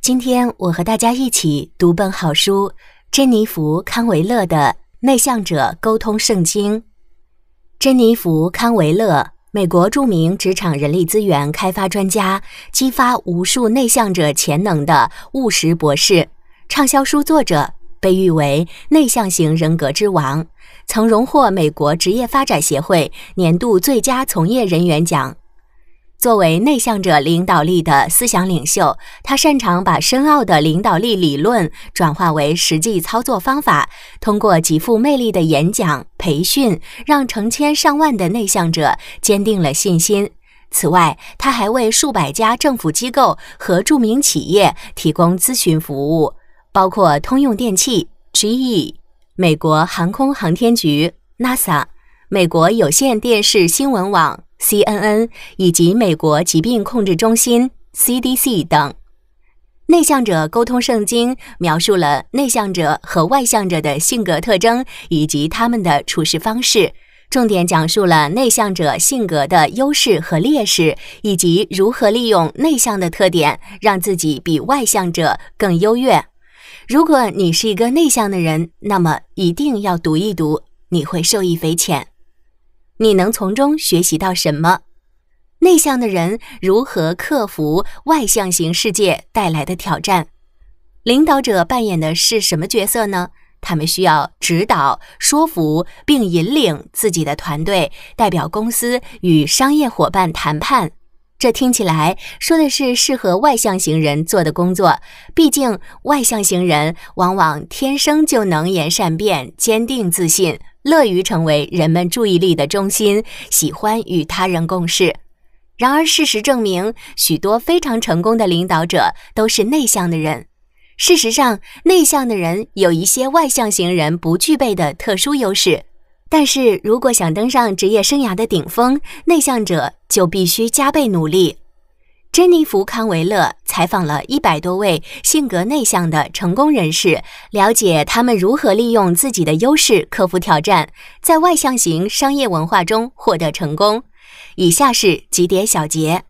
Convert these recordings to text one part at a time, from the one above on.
今天我和大家一起读本好书——珍妮弗·康维勒的《内向者沟通圣经》。珍妮弗·康维勒，美国著名职场人力资源开发专家，激发无数内向者潜能的务实博士，畅销书作者，被誉为内向型人格之王，曾荣获美国职业发展协会年度最佳从业人员奖。作为内向者领导力的思想领袖，他擅长把深奥的领导力理论转化为实际操作方法。通过极富魅力的演讲培训，让成千上万的内向者坚定了信心。此外，他还为数百家政府机构和著名企业提供咨询服务，包括通用电气 （GE）、美国航空航天局 （NASA）、美国有线电视新闻网。CNN 以及美国疾病控制中心 CDC 等。内向者沟通圣经描述了内向者和外向者的性格特征以及他们的处事方式，重点讲述了内向者性格的优势和劣势，以及如何利用内向的特点让自己比外向者更优越。如果你是一个内向的人，那么一定要读一读，你会受益匪浅。你能从中学习到什么？内向的人如何克服外向型世界带来的挑战？领导者扮演的是什么角色呢？他们需要指导、说服并引领自己的团队，代表公司与商业伙伴谈判。这听起来说的是适合外向型人做的工作，毕竟外向型人往往天生就能言善辩、坚定自信，乐于成为人们注意力的中心，喜欢与他人共事。然而，事实证明，许多非常成功的领导者都是内向的人。事实上，内向的人有一些外向型人不具备的特殊优势。但是如果想登上职业生涯的顶峰，内向者就必须加倍努力。珍妮弗·康维勒采访了一百多位性格内向的成功人士，了解他们如何利用自己的优势克服挑战，在外向型商业文化中获得成功。以下是几点小结：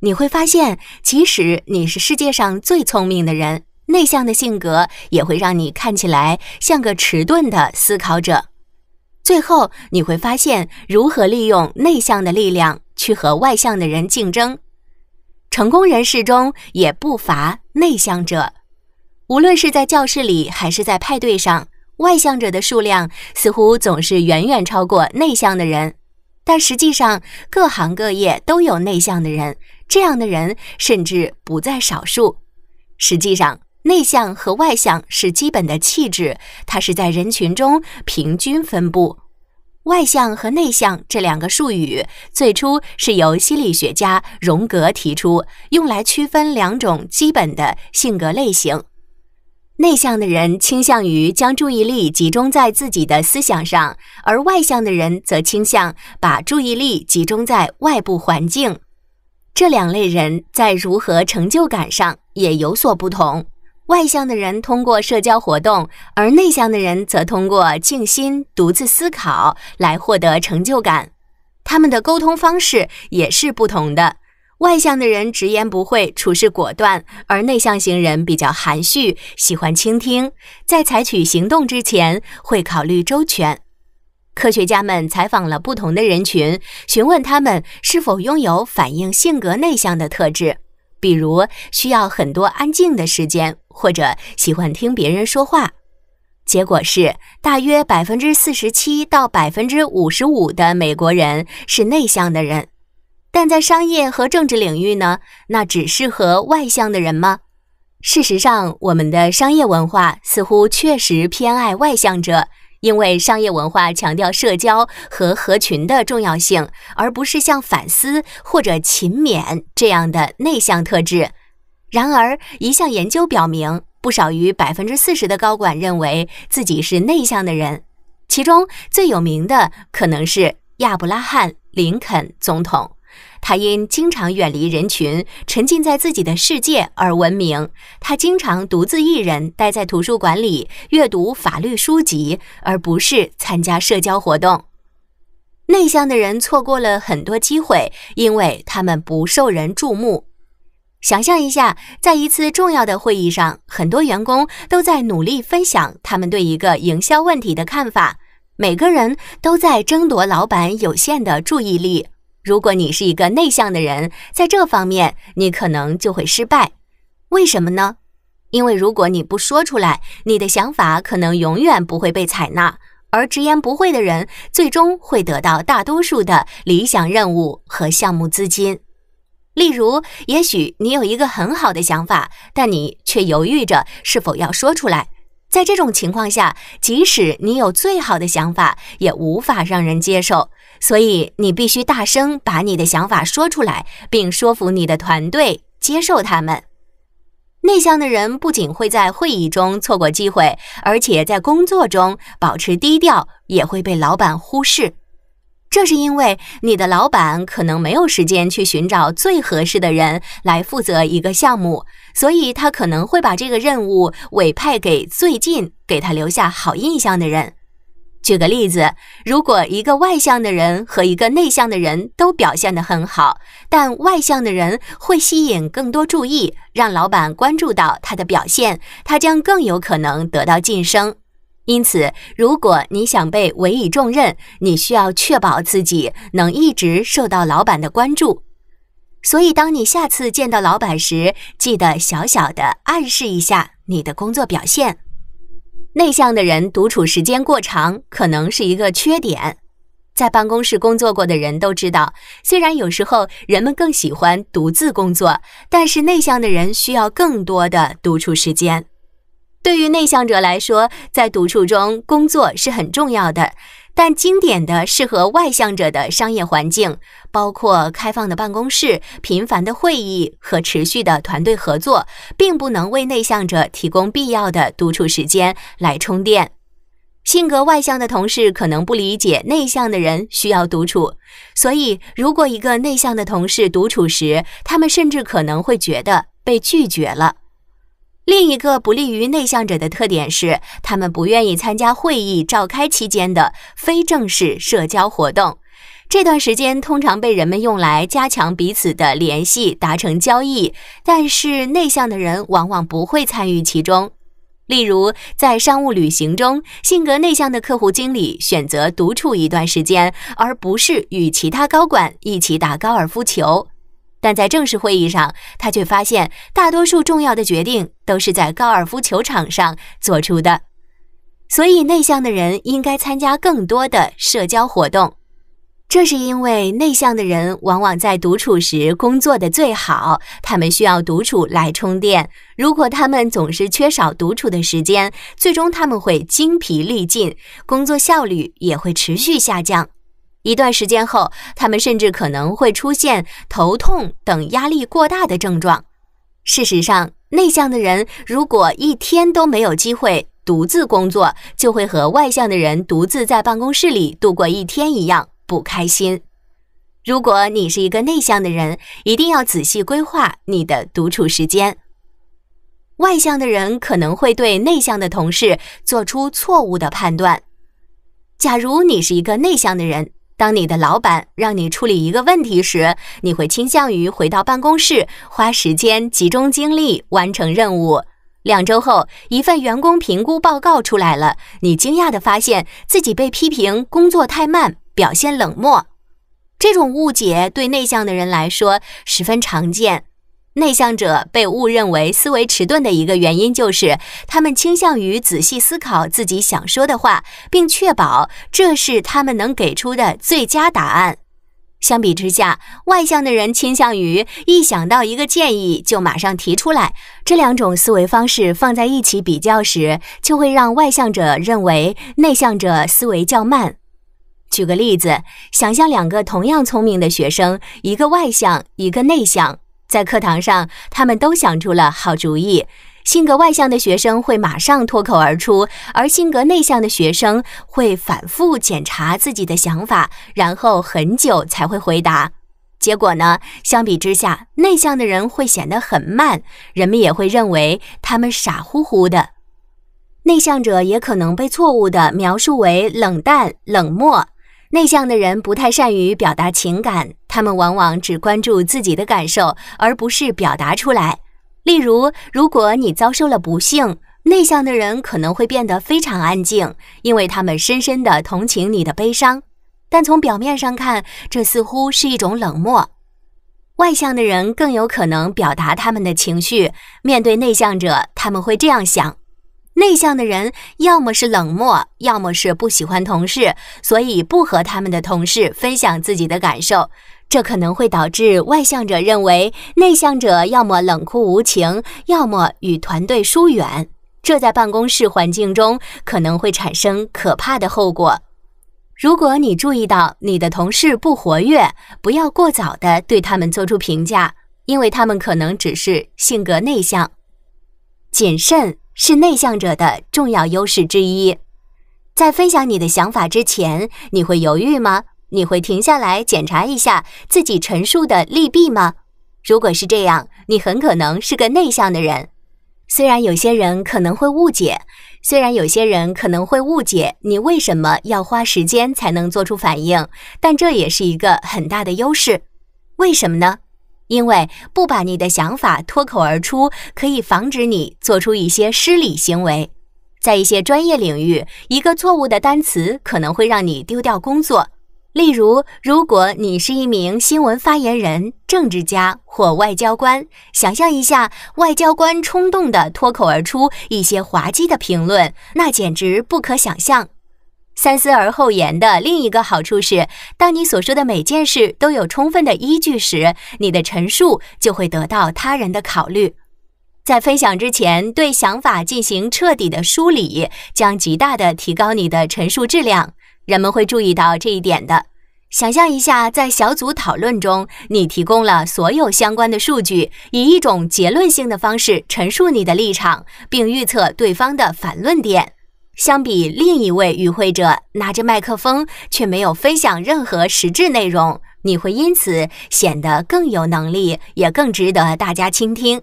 你会发现，即使你是世界上最聪明的人，内向的性格也会让你看起来像个迟钝的思考者。最后你会发现，如何利用内向的力量去和外向的人竞争。成功人士中也不乏内向者。无论是在教室里还是在派对上，外向者的数量似乎总是远远超过内向的人。但实际上，各行各业都有内向的人，这样的人甚至不在少数。实际上。内向和外向是基本的气质，它是在人群中平均分布。外向和内向这两个术语最初是由心理学家荣格提出，用来区分两种基本的性格类型。内向的人倾向于将注意力集中在自己的思想上，而外向的人则倾向把注意力集中在外部环境。这两类人在如何成就感上也有所不同。外向的人通过社交活动，而内向的人则通过静心、独自思考来获得成就感。他们的沟通方式也是不同的。外向的人直言不讳、处事果断，而内向型人比较含蓄，喜欢倾听，在采取行动之前会考虑周全。科学家们采访了不同的人群，询问他们是否拥有反映性格内向的特质。比如需要很多安静的时间，或者喜欢听别人说话，结果是大约百分之四十七到百分之五十五的美国人是内向的人。但在商业和政治领域呢？那只适合外向的人吗？事实上，我们的商业文化似乎确实偏爱外向者。因为商业文化强调社交和合群的重要性，而不是像反思或者勤勉这样的内向特质。然而，一项研究表明，不少于百分之四十的高管认为自己是内向的人，其中最有名的可能是亚伯拉罕·林肯总统。他因经常远离人群，沉浸在自己的世界而闻名。他经常独自一人待在图书馆里阅读法律书籍，而不是参加社交活动。内向的人错过了很多机会，因为他们不受人注目。想象一下，在一次重要的会议上，很多员工都在努力分享他们对一个营销问题的看法，每个人都在争夺老板有限的注意力。如果你是一个内向的人，在这方面你可能就会失败。为什么呢？因为如果你不说出来，你的想法可能永远不会被采纳。而直言不讳的人，最终会得到大多数的理想任务和项目资金。例如，也许你有一个很好的想法，但你却犹豫着是否要说出来。在这种情况下，即使你有最好的想法，也无法让人接受。所以，你必须大声把你的想法说出来，并说服你的团队接受他们。内向的人不仅会在会议中错过机会，而且在工作中保持低调也会被老板忽视。这是因为你的老板可能没有时间去寻找最合适的人来负责一个项目，所以他可能会把这个任务委派给最近给他留下好印象的人。举个例子，如果一个外向的人和一个内向的人都表现得很好，但外向的人会吸引更多注意，让老板关注到他的表现，他将更有可能得到晋升。因此，如果你想被委以重任，你需要确保自己能一直受到老板的关注。所以，当你下次见到老板时，记得小小的暗示一下你的工作表现。内向的人独处时间过长，可能是一个缺点。在办公室工作过的人都知道，虽然有时候人们更喜欢独自工作，但是内向的人需要更多的独处时间。对于内向者来说，在独处中工作是很重要的。但经典的适合外向者的商业环境，包括开放的办公室、频繁的会议和持续的团队合作，并不能为内向者提供必要的独处时间来充电。性格外向的同事可能不理解内向的人需要独处，所以如果一个内向的同事独处时，他们甚至可能会觉得被拒绝了。另一个不利于内向者的特点是，他们不愿意参加会议召开期间的非正式社交活动。这段时间通常被人们用来加强彼此的联系、达成交易，但是内向的人往往不会参与其中。例如，在商务旅行中，性格内向的客户经理选择独处一段时间，而不是与其他高管一起打高尔夫球。但在正式会议上，他却发现大多数重要的决定都是在高尔夫球场上做出的。所以，内向的人应该参加更多的社交活动。这是因为内向的人往往在独处时工作的最好，他们需要独处来充电。如果他们总是缺少独处的时间，最终他们会精疲力尽，工作效率也会持续下降。一段时间后，他们甚至可能会出现头痛等压力过大的症状。事实上，内向的人如果一天都没有机会独自工作，就会和外向的人独自在办公室里度过一天一样不开心。如果你是一个内向的人，一定要仔细规划你的独处时间。外向的人可能会对内向的同事做出错误的判断。假如你是一个内向的人。当你的老板让你处理一个问题时，你会倾向于回到办公室，花时间集中精力完成任务。两周后，一份员工评估报告出来了，你惊讶地发现自己被批评工作太慢，表现冷漠。这种误解对内向的人来说十分常见。内向者被误认为思维迟钝的一个原因，就是他们倾向于仔细思考自己想说的话，并确保这是他们能给出的最佳答案。相比之下，外向的人倾向于一想到一个建议就马上提出来。这两种思维方式放在一起比较时，就会让外向者认为内向者思维较慢。举个例子，想象两个同样聪明的学生，一个外向，一个内向。在课堂上，他们都想出了好主意。性格外向的学生会马上脱口而出，而性格内向的学生会反复检查自己的想法，然后很久才会回答。结果呢？相比之下，内向的人会显得很慢，人们也会认为他们傻乎乎的。内向者也可能被错误地描述为冷淡、冷漠。内向的人不太善于表达情感，他们往往只关注自己的感受，而不是表达出来。例如，如果你遭受了不幸，内向的人可能会变得非常安静，因为他们深深的同情你的悲伤。但从表面上看，这似乎是一种冷漠。外向的人更有可能表达他们的情绪。面对内向者，他们会这样想。内向的人要么是冷漠，要么是不喜欢同事，所以不和他们的同事分享自己的感受。这可能会导致外向者认为内向者要么冷酷无情，要么与团队疏远。这在办公室环境中可能会产生可怕的后果。如果你注意到你的同事不活跃，不要过早的对他们做出评价，因为他们可能只是性格内向、谨慎。是内向者的重要优势之一。在分享你的想法之前，你会犹豫吗？你会停下来检查一下自己陈述的利弊吗？如果是这样，你很可能是个内向的人。虽然有些人可能会误解，虽然有些人可能会误解你为什么要花时间才能做出反应，但这也是一个很大的优势。为什么呢？因为不把你的想法脱口而出，可以防止你做出一些失礼行为。在一些专业领域，一个错误的单词可能会让你丢掉工作。例如，如果你是一名新闻发言人、政治家或外交官，想象一下外交官冲动的脱口而出一些滑稽的评论，那简直不可想象。三思而后言的另一个好处是，当你所说的每件事都有充分的依据时，你的陈述就会得到他人的考虑。在分享之前，对想法进行彻底的梳理，将极大的提高你的陈述质量。人们会注意到这一点的。想象一下，在小组讨论中，你提供了所有相关的数据，以一种结论性的方式陈述你的立场，并预测对方的反论点。相比另一位与会者拿着麦克风却没有分享任何实质内容，你会因此显得更有能力，也更值得大家倾听。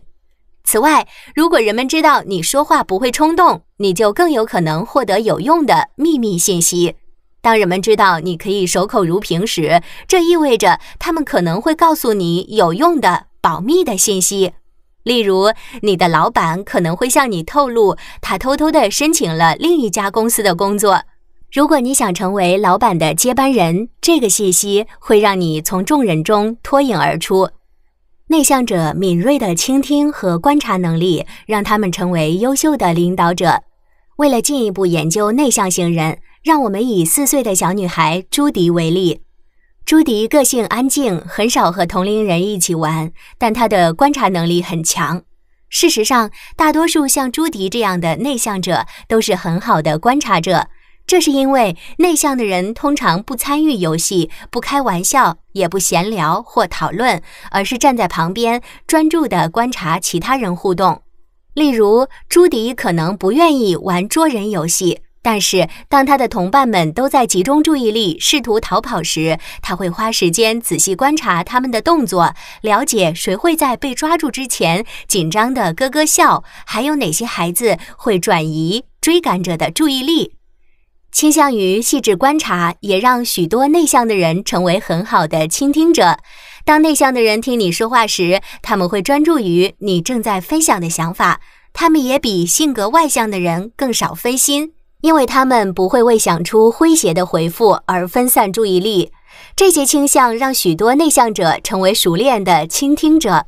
此外，如果人们知道你说话不会冲动，你就更有可能获得有用的秘密信息。当人们知道你可以守口如瓶时，这意味着他们可能会告诉你有用的保密的信息。例如，你的老板可能会向你透露，他偷偷地申请了另一家公司的工作。如果你想成为老板的接班人，这个信息会让你从众人中脱颖而出。内向者敏锐的倾听和观察能力，让他们成为优秀的领导者。为了进一步研究内向型人，让我们以四岁的小女孩朱迪为例。朱迪个性安静，很少和同龄人一起玩，但他的观察能力很强。事实上，大多数像朱迪这样的内向者都是很好的观察者，这是因为内向的人通常不参与游戏、不开玩笑、也不闲聊或讨论，而是站在旁边专注地观察其他人互动。例如，朱迪可能不愿意玩捉人游戏。但是，当他的同伴们都在集中注意力试图逃跑时，他会花时间仔细观察他们的动作，了解谁会在被抓住之前紧张的咯咯笑，还有哪些孩子会转移追赶者的注意力。倾向于细致观察，也让许多内向的人成为很好的倾听者。当内向的人听你说话时，他们会专注于你正在分享的想法，他们也比性格外向的人更少分心。因为他们不会为想出诙谐的回复而分散注意力，这些倾向让许多内向者成为熟练的倾听者。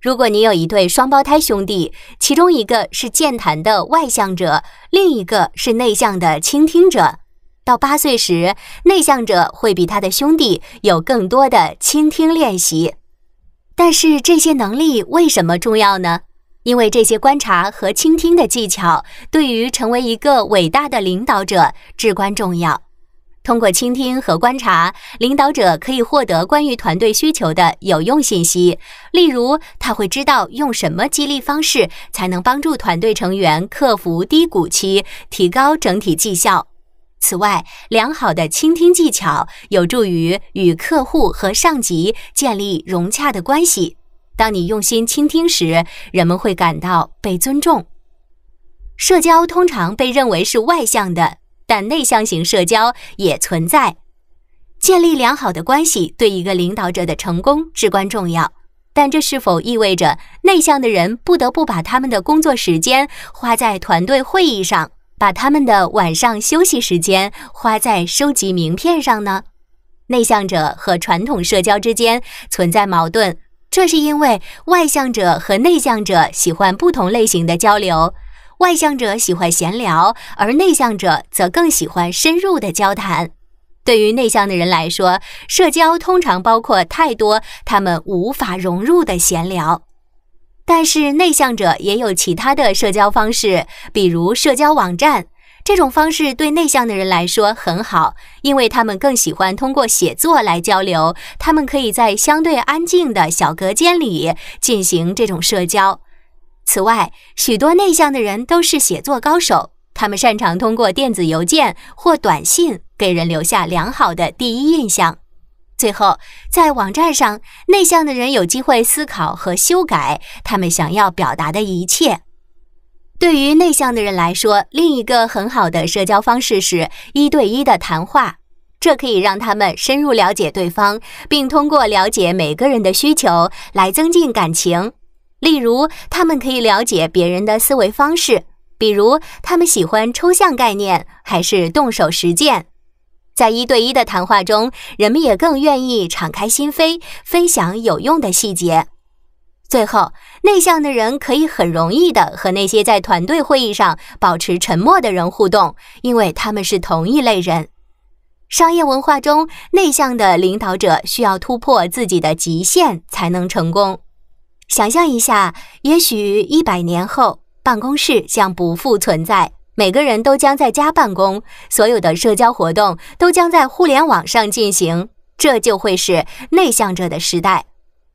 如果你有一对双胞胎兄弟，其中一个是健谈的外向者，另一个是内向的倾听者，到八岁时，内向者会比他的兄弟有更多的倾听练习。但是这些能力为什么重要呢？因为这些观察和倾听的技巧对于成为一个伟大的领导者至关重要。通过倾听和观察，领导者可以获得关于团队需求的有用信息，例如他会知道用什么激励方式才能帮助团队成员克服低谷期，提高整体绩效。此外，良好的倾听技巧有助于与客户和上级建立融洽的关系。当你用心倾听时，人们会感到被尊重。社交通常被认为是外向的，但内向型社交也存在。建立良好的关系对一个领导者的成功至关重要。但这是否意味着内向的人不得不把他们的工作时间花在团队会议上，把他们的晚上休息时间花在收集名片上呢？内向者和传统社交之间存在矛盾。这是因为外向者和内向者喜欢不同类型的交流，外向者喜欢闲聊，而内向者则更喜欢深入的交谈。对于内向的人来说，社交通常包括太多他们无法融入的闲聊。但是内向者也有其他的社交方式，比如社交网站。这种方式对内向的人来说很好，因为他们更喜欢通过写作来交流。他们可以在相对安静的小隔间里进行这种社交。此外，许多内向的人都是写作高手，他们擅长通过电子邮件或短信给人留下良好的第一印象。最后，在网站上，内向的人有机会思考和修改他们想要表达的一切。对于内向的人来说，另一个很好的社交方式是一对一的谈话。这可以让他们深入了解对方，并通过了解每个人的需求来增进感情。例如，他们可以了解别人的思维方式，比如他们喜欢抽象概念还是动手实践。在一对一的谈话中，人们也更愿意敞开心扉，分享有用的细节。最后，内向的人可以很容易的和那些在团队会议上保持沉默的人互动，因为他们是同一类人。商业文化中，内向的领导者需要突破自己的极限才能成功。想象一下，也许一百年后，办公室将不复存在，每个人都将在家办公，所有的社交活动都将在互联网上进行，这就会是内向者的时代。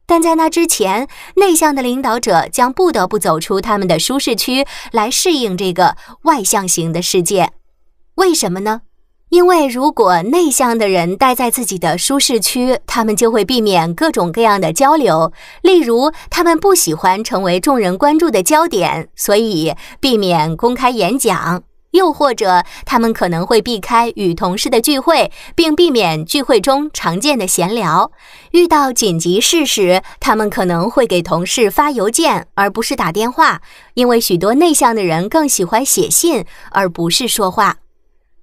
但在那之前，内向的领导者将不得不走出他们的舒适区，来适应这个外向型的世界。为什么呢？因为如果内向的人待在自己的舒适区，他们就会避免各种各样的交流，例如他们不喜欢成为众人关注的焦点，所以避免公开演讲。又或者，他们可能会避开与同事的聚会，并避免聚会中常见的闲聊。遇到紧急事时，他们可能会给同事发邮件，而不是打电话，因为许多内向的人更喜欢写信而不是说话。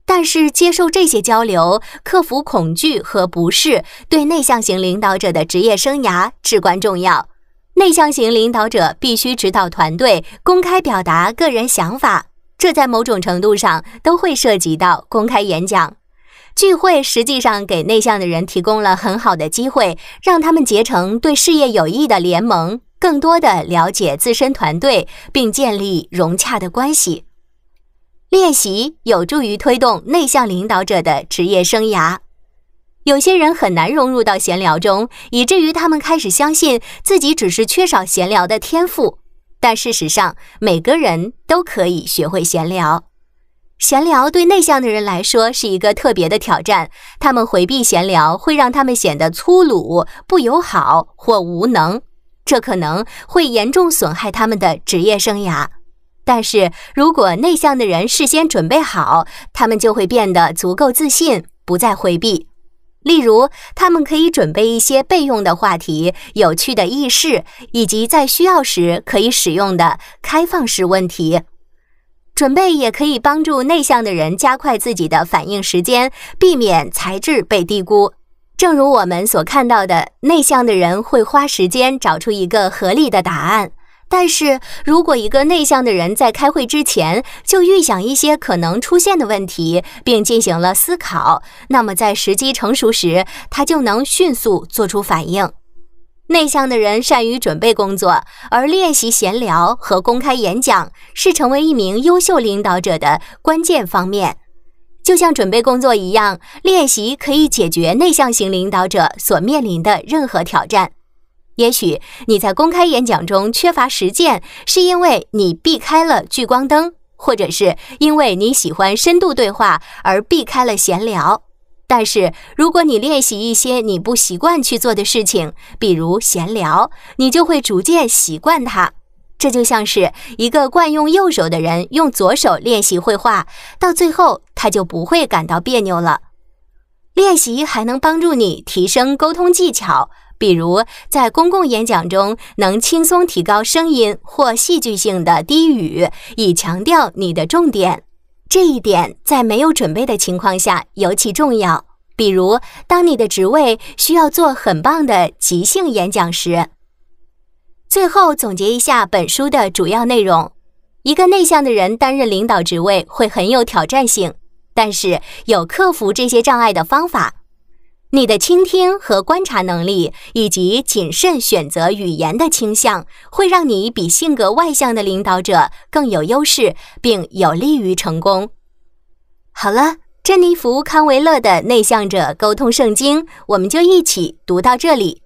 但是，接受这些交流，克服恐惧和不适，对内向型领导者的职业生涯至关重要。内向型领导者必须指导团队公开表达个人想法。这在某种程度上都会涉及到公开演讲、聚会，实际上给内向的人提供了很好的机会，让他们结成对事业有益的联盟，更多的了解自身团队，并建立融洽的关系。练习有助于推动内向领导者的职业生涯。有些人很难融入到闲聊中，以至于他们开始相信自己只是缺少闲聊的天赋。但事实上，每个人都可以学会闲聊。闲聊对内向的人来说是一个特别的挑战。他们回避闲聊，会让他们显得粗鲁、不友好或无能，这可能会严重损害他们的职业生涯。但是如果内向的人事先准备好，他们就会变得足够自信，不再回避。例如，他们可以准备一些备用的话题、有趣的议事，以及在需要时可以使用的开放式问题。准备也可以帮助内向的人加快自己的反应时间，避免才智被低估。正如我们所看到的，内向的人会花时间找出一个合理的答案。但是如果一个内向的人在开会之前就预想一些可能出现的问题，并进行了思考，那么在时机成熟时，他就能迅速做出反应。内向的人善于准备工作，而练习闲聊和公开演讲是成为一名优秀领导者的关键方面。就像准备工作一样，练习可以解决内向型领导者所面临的任何挑战。也许你在公开演讲中缺乏实践，是因为你避开了聚光灯，或者是因为你喜欢深度对话而避开了闲聊。但是，如果你练习一些你不习惯去做的事情，比如闲聊，你就会逐渐习惯它。这就像是一个惯用右手的人用左手练习绘画，到最后他就不会感到别扭了。练习还能帮助你提升沟通技巧。比如，在公共演讲中，能轻松提高声音或戏剧性的低语，以强调你的重点。这一点在没有准备的情况下尤其重要，比如当你的职位需要做很棒的即兴演讲时。最后，总结一下本书的主要内容：一个内向的人担任领导职位会很有挑战性，但是有克服这些障碍的方法。你的倾听和观察能力，以及谨慎选择语言的倾向，会让你比性格外向的领导者更有优势，并有利于成功。好了，珍妮弗·康维勒的《内向者沟通圣经》，我们就一起读到这里。